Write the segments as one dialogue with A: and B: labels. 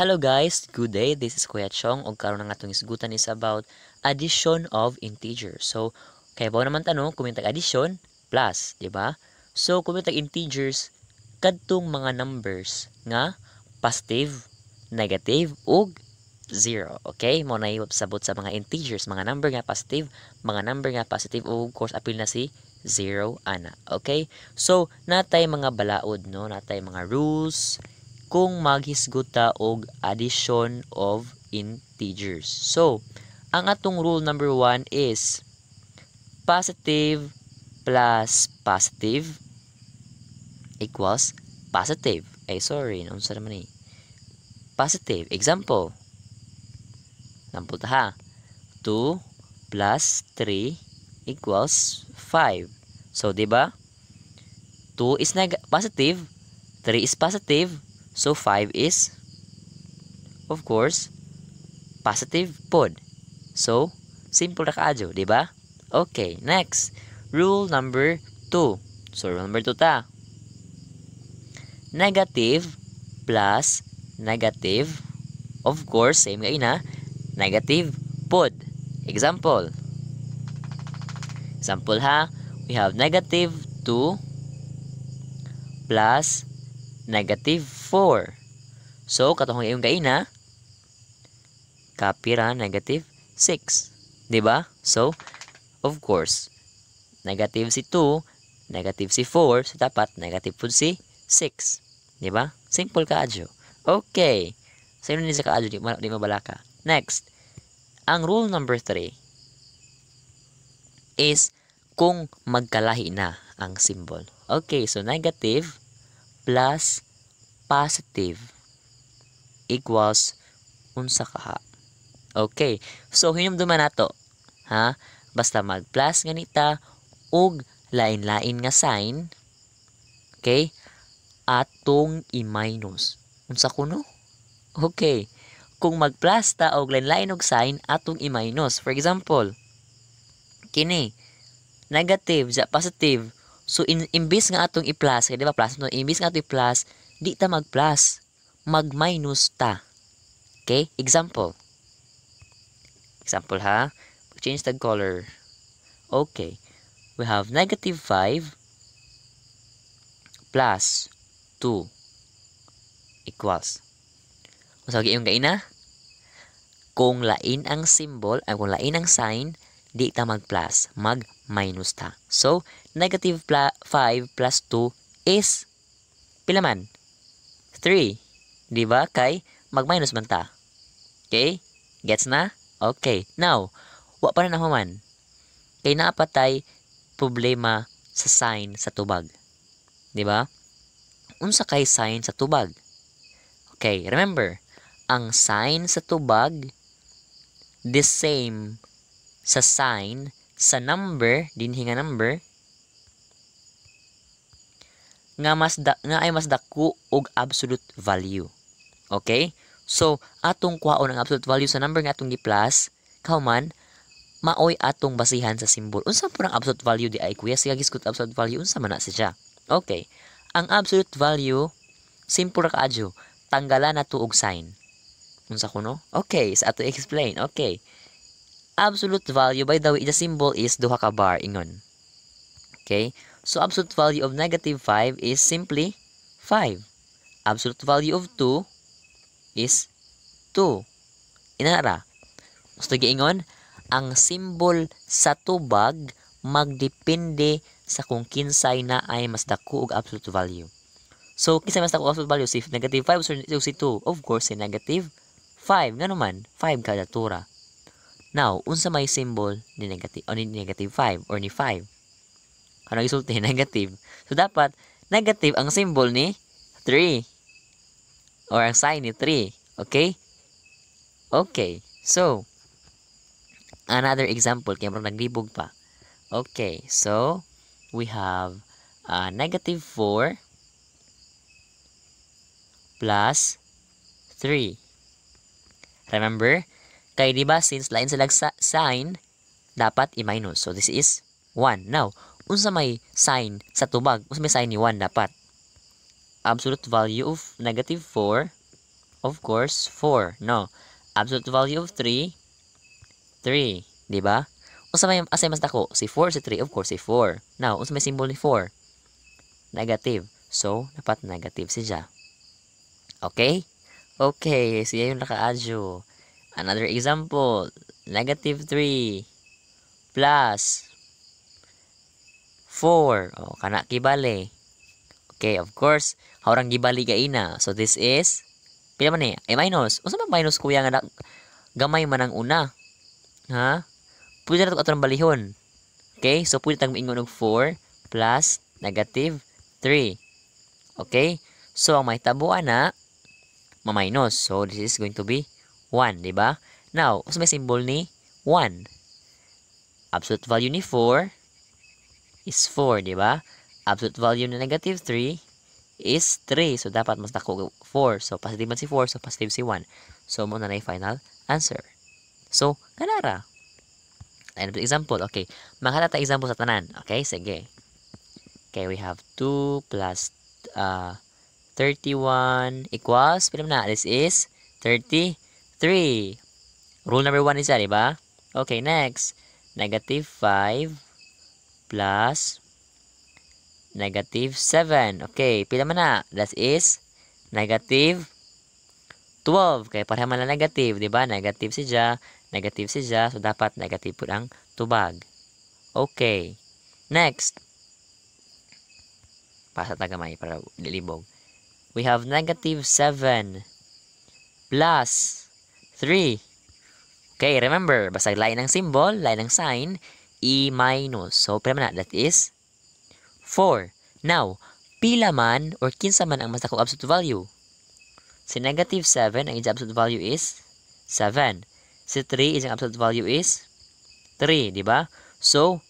A: Hello guys, good day. This is Kuya Chong ug karon ang atong isgutan is about addition of integer. So, kay ba naman tanong kung addition plus, di ba? So, kung integers kadtong mga numbers nga positive, negative ug zero. Okay? Mo na sabot sa mga integers, mga number nga positive, mga number nga positive ug of course apil na si zero ana. Okay? So, natay mga balaod no, natay mga rules, kung maghisgot ta og addition of integers. So, ang atong rule number 1 is positive plus positive equals positive. Ay, sorry. Naunsa naman eh. Positive. Example. Example ta ha. 2 plus 3 equals 5. So, di ba? 2 is positive. 3 is positive. So 5 is, of course, positive pod. So, simple na kaadyo, di ba? Okay, next. Rule number 2. So, rule number 2 ta. Negative plus negative, of course, same kayo na, negative pod. Example. Example ha, we have negative 2 plus negative 4. So, katong iyong gaina, kapira negative 6. ba? Diba? So, of course, negative si 2, negative si 4, so dapat negative po si 6. ba? Diba? Simple kaadyo. Okay. Sa inyo sa kaadyo, di, di mabalaka. Next, ang rule number 3 is kung magkalahi na ang symbol. Okay, so negative plus positive equals unsa kaha. Okay. So, hinumduman nato. Ha? Basta mag-plus ganita ug lain-lain nga sign. Okay? Atong i-minus. Unsa kuno? Okay. Kung mag-plus ta og lain-lain og sign, atong i-minus. For example, kini negative sa positive. So, in, imbis nga atong i-plus, kaya di ba plus? No, imbis nga atong i-plus, Di ta mag-plus, mag-minus ta. Okay? Example. Example ha. Change the color. Okay. We have negative 5 plus 2 equals. Masagi yung kaina? Kung lain ang symbol, ay kung lain ang sign, di ta mag-plus, mag-minus ta. So, negative 5 plus 2 is, pila man? 3. Di ba? Kay mag-minus man ta. Okay? Gets na? Okay. Now, wa pa na nahuman. Kay naapatay problema sa sign sa tubag. Di ba? Unsa kay sign sa tubag? Okay, remember, ang sign sa tubag the same sa sign sa number, dinhi nga number nga mas da, nga ay mas dako og absolute value. Okay? So, atong kwaon ang absolute value sa number nga atong gi-plus, kauman maoy atong basihan sa simbol. Unsa po ang absolute value di ay kuya? Siya giskut absolute value unsa man na siya. Okay. Ang absolute value simple ra kaadyo. Tanggalan na og sign. Unsa kuno? Okay, sa ato explain. Okay. Absolute value by the way, the symbol is duha ka bar ingon. Okay? So, absolute value of negative 5 is simply 5. Absolute value of 2 is 2. Inara. Gusto giingon? Ang symbol sa tubag magdepende sa kung kinsay na ay mas dako og absolute value. So, kinsa mas dako absolute value? Si negative 5 or si 2? Of course, si negative 5. Nga naman, 5 kada tura. Now, unsa may symbol ni negative, o ni negative 5 or ni 5? o nagsulti negative. So, dapat negative ang symbol ni 3 or ang sign ni 3. Okay? Okay. So, another example, kaya parang naglibog pa. Okay. So, we have uh, negative 4 plus 3. Remember? Kaya ba, since line sa sign, dapat i-minus. So, this is 1. Now, unsa may sign sa tubag unsa may sign ni 1 dapat absolute value of negative 4 of course 4 no absolute value of 3 3 di ba unsa may assignment mas dako si 4 si 3 of course si 4 now unsa may symbol ni 4 negative so dapat negative siya okay okay siya yung naka nakaadyo another example negative 3 plus 4. Oh, kana kibali. Okay, of course, haurang gibali ka ina. So, this is, pila man eh, A minus. O, saan minus kuya nga na, gamay man ang una? Ha? Pwede na ito atong balihon. Okay, so pwede tayong maingon og 4 plus negative 3. Okay, so ang may tabuan na, ma-minus. So, this is going to be 1, di ba? Now, so may symbol ni 1. Absolute value ni 4 is 4, di ba? Absolute value na negative 3 is 3. So, dapat mas dako 4. So, positive man si 4. So, positive si 1. So, muna na na final answer. So, kanara. And example, okay. Manghala ta example sa tanan. Okay, sige. Okay, we have 2 plus uh, 31 equals, pwede na, this is 33. Rule number 1 is di ba? Okay, next. Negative 5 plus negative 7. Okay, pila man na? That is negative 12. Kaya pareha man na negative, di ba? Negative si Ja, negative si Ja. So, dapat negative po ang tubag. Okay. Next. Pasa tagamay para lilibog. We have negative 7 plus 3. Okay, remember, basta lain ng symbol, lain ng sign, E minus. So, pila na, that is 4. Now, pila man or kinsa man ang masakong absolute value? Si negative 7, ang iyong absolute value is 7. Si 3, iyong absolute value is 3, Diba? So,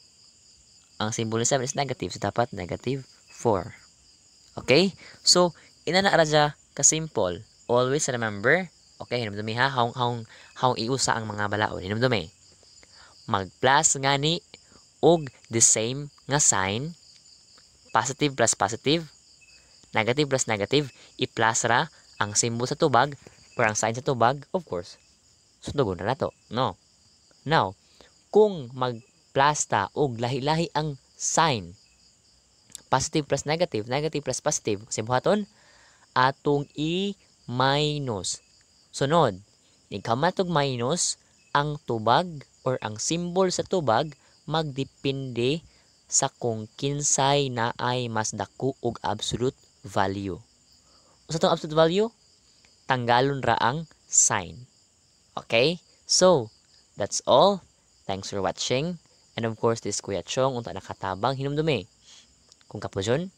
A: ang simbolo ni 7 is negative. So, dapat negative 4. Okay? So, ina na radya kasimple. Always remember, okay, hinumdumi ha, haong, haong, haong iusa ang mga balaon. Hinumdumi mag-plus ngani og the same nga sign positive plus positive negative plus negative i-plus ra ang symbol sa tubag or ang sign sa tubag of course sundugon ra nato no now kung mag-plus ta og lahi-lahi ang sign positive plus negative negative plus positive simbuhaton atong i minus sunod nigkamatog minus ang tubag or ang simbol sa tubag magdepende sa kung kinsay na ay mas dako og absolute value. Usa tong absolute value tanggalon ra ang sign. Okay? So, that's all. Thanks for watching. And of course, this Kuya Chong unta nakatabang hinumdumi. Kung kapujon,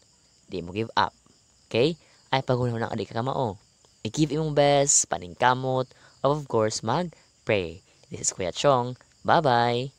A: di mo give up. Okay? Ay pagunaw ng adik ka kamao. I-give imong best, paningkamot, of course, mag-pray. This is Kuya Chong Bye-bye.